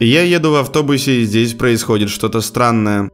Я еду в автобусе, и здесь происходит что-то странное.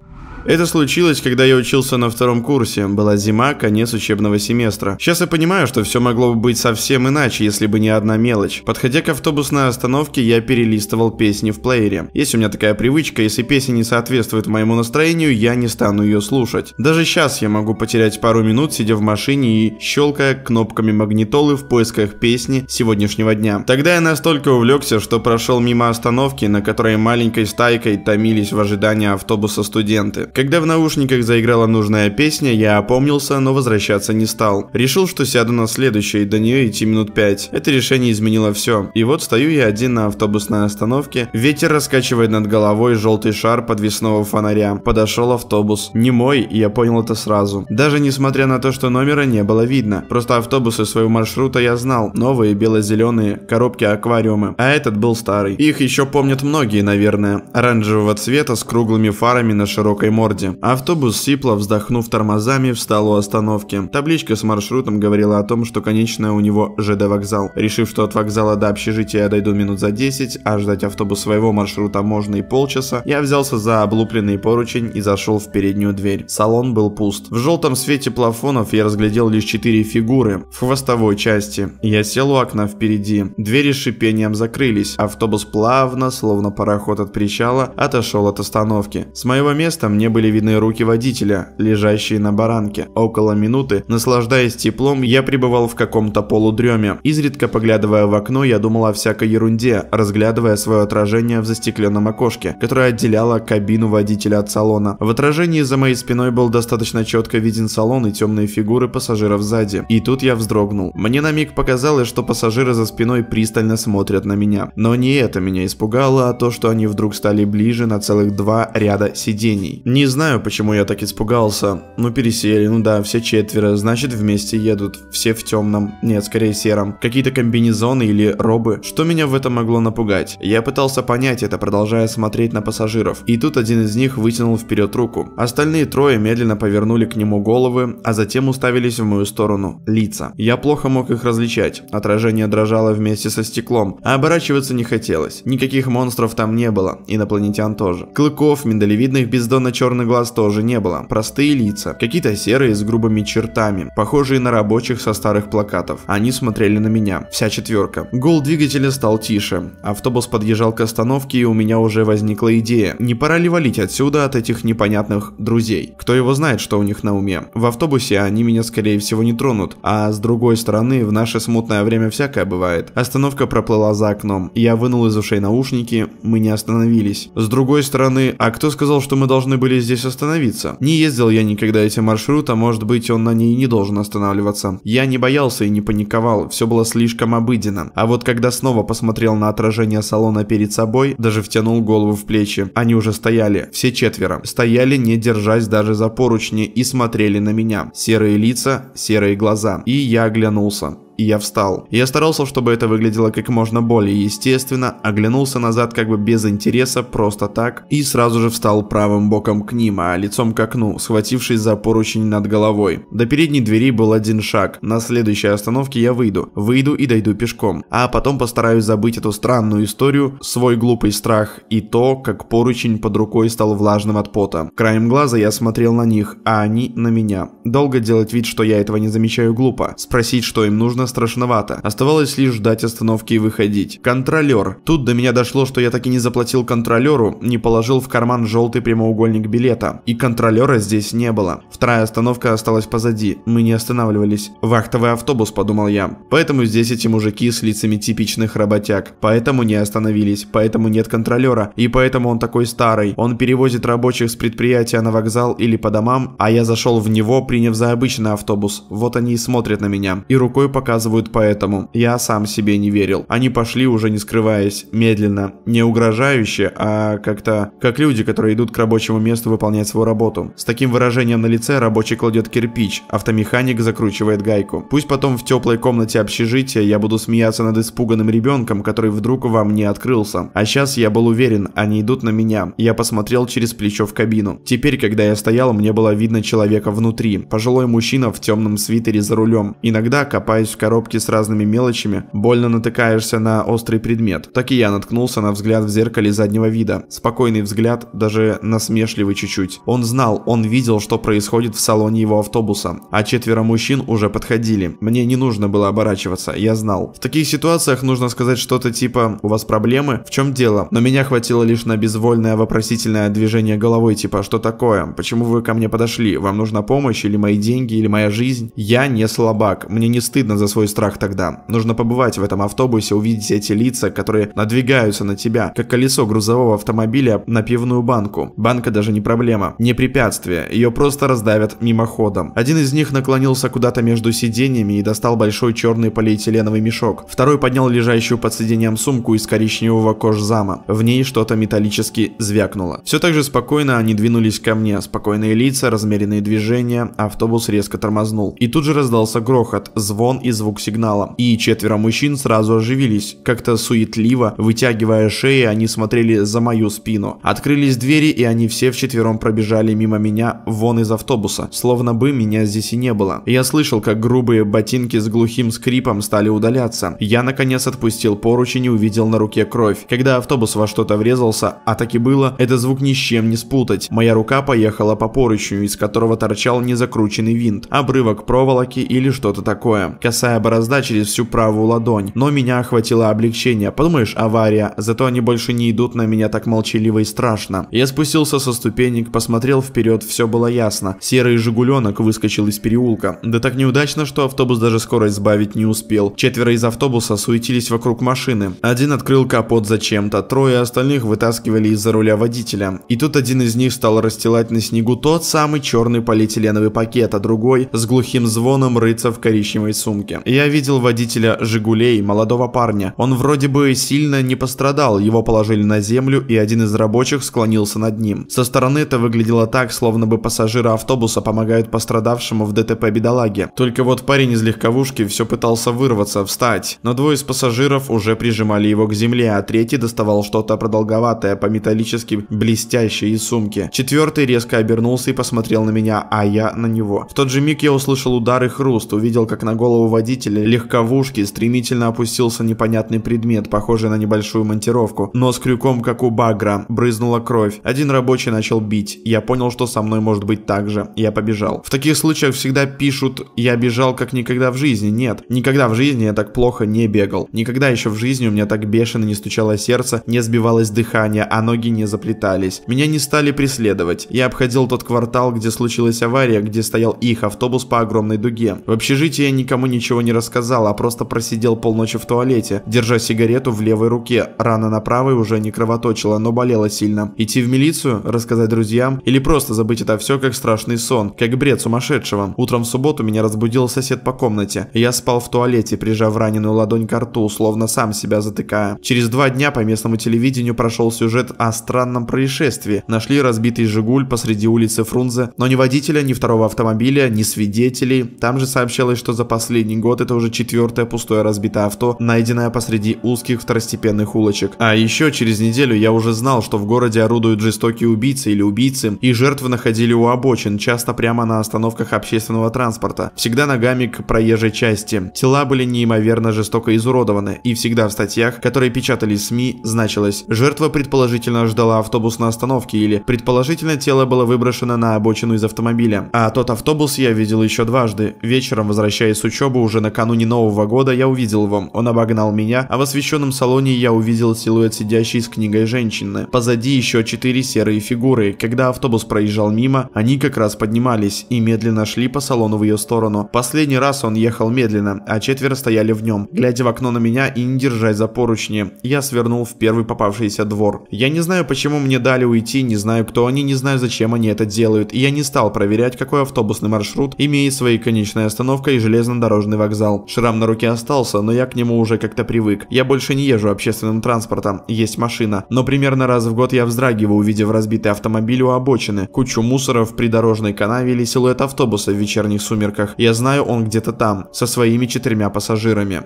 Это случилось, когда я учился на втором курсе. Была зима, конец учебного семестра. Сейчас я понимаю, что все могло бы быть совсем иначе, если бы не одна мелочь. Подходя к автобусной остановке, я перелистывал песни в плеере. Есть у меня такая привычка, если песня не соответствует моему настроению, я не стану ее слушать. Даже сейчас я могу потерять пару минут, сидя в машине и щелкая кнопками магнитолы в поисках песни сегодняшнего дня. Тогда я настолько увлекся, что прошел мимо остановки, на которой маленькой стайкой томились в ожидании автобуса студенты. Когда в наушниках заиграла нужная песня, я опомнился, но возвращаться не стал. Решил, что сяду на следующее до нее идти минут пять. Это решение изменило все. И вот стою я один на автобусной остановке. Ветер раскачивает над головой желтый шар подвесного фонаря. Подошел автобус. Не мой, и я понял это сразу. Даже несмотря на то, что номера не было видно. Просто автобусы своего маршрута я знал. Новые, бело-зеленые, коробки-аквариумы. А этот был старый. Их еще помнят многие, наверное. Оранжевого цвета с круглыми фарами на широкой морде морде. Автобус сипло, вздохнув тормозами, встал у остановки. Табличка с маршрутом говорила о том, что конечная у него ЖД вокзал. Решив, что от вокзала до общежития я дойду минут за 10, а ждать автобус своего маршрута можно и полчаса, я взялся за облупленный поручень и зашел в переднюю дверь. Салон был пуст. В желтом свете плафонов я разглядел лишь четыре фигуры в хвостовой части. Я сел у окна впереди. Двери с шипением закрылись. Автобус плавно, словно пароход от причала, отошел от остановки. С моего места мне были видны руки водителя, лежащие на баранке. Около минуты, наслаждаясь теплом, я пребывал в каком-то полудреме. Изредка поглядывая в окно, я думал о всякой ерунде, разглядывая свое отражение в застекленном окошке, которое отделяло кабину водителя от салона. В отражении за моей спиной был достаточно четко виден салон и темные фигуры пассажиров сзади. И тут я вздрогнул. Мне на миг показалось, что пассажиры за спиной пристально смотрят на меня. Но не это меня испугало, а то, что они вдруг стали ближе на целых два ряда сидений. Не не знаю, почему я так испугался. Ну пересели, ну да, все четверо, значит вместе едут. Все в темном, нет, скорее сером. Какие-то комбинезоны или робы. Что меня в этом могло напугать? Я пытался понять это, продолжая смотреть на пассажиров. И тут один из них вытянул вперед руку. Остальные трое медленно повернули к нему головы, а затем уставились в мою сторону. Лица. Я плохо мог их различать. Отражение дрожало вместе со стеклом, а оборачиваться не хотелось. Никаких монстров там не было, инопланетян тоже. Клыков, миндалевидных бездонно-черных стороны глаз тоже не было. Простые лица, какие-то серые с грубыми чертами, похожие на рабочих со старых плакатов. Они смотрели на меня. Вся четверка. Гул двигателя стал тише. Автобус подъезжал к остановке, и у меня уже возникла идея. Не пора ли валить отсюда от этих непонятных друзей? Кто его знает, что у них на уме? В автобусе они меня, скорее всего, не тронут. А с другой стороны, в наше смутное время всякое бывает. Остановка проплыла за окном. Я вынул из ушей наушники, мы не остановились. С другой стороны, а кто сказал, что мы должны были здесь остановиться. Не ездил я никогда этим маршрутом, может быть он на ней не должен останавливаться. Я не боялся и не паниковал, все было слишком обыденно. А вот когда снова посмотрел на отражение салона перед собой, даже втянул голову в плечи. Они уже стояли, все четверо. Стояли, не держась даже за поручни, и смотрели на меня. Серые лица, серые глаза. И я оглянулся и я встал. Я старался, чтобы это выглядело как можно более естественно, оглянулся назад как бы без интереса, просто так, и сразу же встал правым боком к ним, а лицом к окну, схватившись за поручень над головой. До передней двери был один шаг. На следующей остановке я выйду. Выйду и дойду пешком. А потом постараюсь забыть эту странную историю, свой глупый страх и то, как поручень под рукой стал влажным от пота. Краем глаза я смотрел на них, а они на меня. Долго делать вид, что я этого не замечаю глупо. Спросить, что им нужно, безумно страшновато. Оставалось лишь ждать остановки и выходить. Контролер. Тут до меня дошло, что я так и не заплатил контролеру, не положил в карман желтый прямоугольник билета. И контролера здесь не было. Вторая остановка осталась позади. Мы не останавливались. Вахтовый автобус, подумал я. Поэтому здесь эти мужики с лицами типичных работяг. Поэтому не остановились. Поэтому нет контролера. И поэтому он такой старый. Он перевозит рабочих с предприятия на вокзал или по домам, а я зашел в него, приняв за обычный автобус. Вот они и смотрят на меня. И рукой пока рассказывают поэтому. Я сам себе не верил. Они пошли уже не скрываясь, медленно, не угрожающе, а как-то как люди, которые идут к рабочему месту выполнять свою работу. С таким выражением на лице рабочий кладет кирпич, автомеханик закручивает гайку. Пусть потом в теплой комнате общежития я буду смеяться над испуганным ребенком, который вдруг вам не открылся. А сейчас я был уверен, они идут на меня. Я посмотрел через плечо в кабину. Теперь, когда я стоял, мне было видно человека внутри. Пожилой мужчина в темном свитере за рулем. Иногда, копаясь в коробки с разными мелочами, больно натыкаешься на острый предмет. Так и я наткнулся на взгляд в зеркале заднего вида. Спокойный взгляд, даже насмешливый чуть-чуть. Он знал, он видел, что происходит в салоне его автобуса. А четверо мужчин уже подходили. Мне не нужно было оборачиваться, я знал. В таких ситуациях нужно сказать что-то типа «У вас проблемы? В чем дело?» Но меня хватило лишь на безвольное вопросительное движение головой, типа «Что такое? Почему вы ко мне подошли? Вам нужна помощь или мои деньги или моя жизнь?» Я не слабак, мне не стыдно за свой страх тогда. Нужно побывать в этом автобусе, увидеть эти лица, которые надвигаются на тебя, как колесо грузового автомобиля на пивную банку. Банка даже не проблема, не препятствие, ее просто раздавят мимоходом. Один из них наклонился куда-то между сиденьями и достал большой черный полиэтиленовый мешок. Второй поднял лежащую под сиденьем сумку из коричневого кожзама. В ней что-то металлически звякнуло. Все так же спокойно они двинулись ко мне. Спокойные лица, размеренные движения, автобус резко тормознул. И тут же раздался грохот, звон и звон звук сигнала. И четверо мужчин сразу оживились. Как-то суетливо, вытягивая шеи, они смотрели за мою спину. Открылись двери, и они все вчетвером пробежали мимо меня вон из автобуса, словно бы меня здесь и не было. Я слышал, как грубые ботинки с глухим скрипом стали удаляться. Я, наконец, отпустил поручень и увидел на руке кровь. Когда автобус во что-то врезался, а так и было, этот звук ни с чем не спутать. Моя рука поехала по поручню, из которого торчал незакрученный винт, обрывок проволоки или что-то такое. Касая густая борозда через всю правую ладонь, но меня охватило облегчение. Подумаешь, авария, зато они больше не идут на меня так молчаливо и страшно. Я спустился со ступенек, посмотрел вперед, все было ясно. Серый «Жигуленок» выскочил из переулка. Да так неудачно, что автобус даже скорость сбавить не успел. Четверо из автобуса суетились вокруг машины. Один открыл капот зачем-то, трое остальных вытаскивали из-за руля водителя. И тут один из них стал расстилать на снегу тот самый черный полиэтиленовый пакет, а другой с глухим звоном рыться в коричневой сумке парковке. Я видел водителя «Жигулей», молодого парня. Он вроде бы сильно не пострадал, его положили на землю, и один из рабочих склонился над ним. Со стороны это выглядело так, словно бы пассажиры автобуса помогают пострадавшему в ДТП бедолаге. Только вот парень из легковушки все пытался вырваться, встать. Но двое из пассажиров уже прижимали его к земле, а третий доставал что-то продолговатое по металлически блестящей из сумки. Четвертый резко обернулся и посмотрел на меня, а я на него. В тот же миг я услышал удар и хруст, увидел, как на голову водителя водителя легковушки стремительно опустился непонятный предмет, похожий на небольшую монтировку, но с крюком, как у багра, брызнула кровь. Один рабочий начал бить. Я понял, что со мной может быть так же. Я побежал. В таких случаях всегда пишут «я бежал как никогда в жизни». Нет, никогда в жизни я так плохо не бегал. Никогда еще в жизни у меня так бешено не стучало сердце, не сбивалось дыхание, а ноги не заплетались. Меня не стали преследовать. Я обходил тот квартал, где случилась авария, где стоял их автобус по огромной дуге. В общежитии я никому ничего ничего не рассказал, а просто просидел полночи в туалете, держа сигарету в левой руке. Рана на правой уже не кровоточила, но болела сильно. Идти в милицию, рассказать друзьям или просто забыть это все как страшный сон, как бред сумасшедшего. Утром в субботу меня разбудил сосед по комнате. Я спал в туалете, прижав раненую ладонь к рту, словно сам себя затыкая. Через два дня по местному телевидению прошел сюжет о странном происшествии. Нашли разбитый «Жигуль» посреди улицы Фрунзе, но ни водителя, ни второго автомобиля, ни свидетелей. Там же сообщалось, что за последний год это уже четвертое пустое разбитое авто, найденное посреди узких второстепенных улочек. А еще через неделю я уже знал, что в городе орудуют жестокие убийцы или убийцы, и жертвы находили у обочин, часто прямо на остановках общественного транспорта, всегда ногами к проезжей части. Тела были неимоверно жестоко изуродованы, и всегда в статьях, которые печатали СМИ, значилось «Жертва предположительно ждала автобус на остановке» или «Предположительно тело было выброшено на обочину из автомобиля». А тот автобус я видел еще дважды, вечером возвращаясь с учебы уже уже накануне Нового года я увидел его. Он обогнал меня, а в освещенном салоне я увидел силуэт сидящей с книгой женщины. Позади еще четыре серые фигуры. Когда автобус проезжал мимо, они как раз поднимались и медленно шли по салону в ее сторону. Последний раз он ехал медленно, а четверо стояли в нем, глядя в окно на меня и не держась за поручни. Я свернул в первый попавшийся двор. Я не знаю, почему мне дали уйти, не знаю, кто они, не знаю, зачем они это делают, и я не стал проверять, какой автобусный маршрут имеет своей конечной остановкой и железнодорожный вокзал вокзал. Шрам на руке остался, но я к нему уже как-то привык. Я больше не езжу общественным транспортом, есть машина. Но примерно раз в год я вздрагиваю, увидев разбитый автомобиль у обочины, кучу мусора в придорожной канаве или силуэт автобуса в вечерних сумерках. Я знаю, он где-то там, со своими четырьмя пассажирами.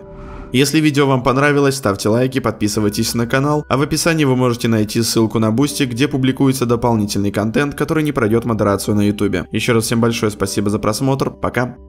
Если видео вам понравилось, ставьте лайки, подписывайтесь на канал, а в описании вы можете найти ссылку на Бусти, где публикуется дополнительный контент, который не пройдет модерацию на ютубе. Еще раз всем большое спасибо за просмотр, пока!